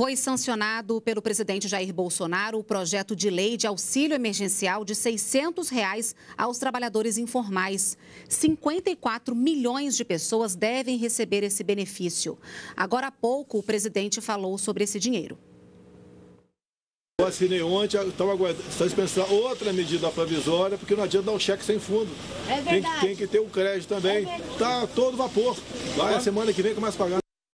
Foi sancionado pelo presidente Jair Bolsonaro o projeto de lei de auxílio emergencial de R$ 600 reais aos trabalhadores informais. 54 milhões de pessoas devem receber esse benefício. Agora há pouco, o presidente falou sobre esse dinheiro. Eu assinei ontem, estava dispensando outra medida provisória, porque não adianta dar um cheque sem fundo. É verdade. Tem, tem que ter o um crédito também. Está é tá todo vapor. Vai, semana que vem começa a pagar.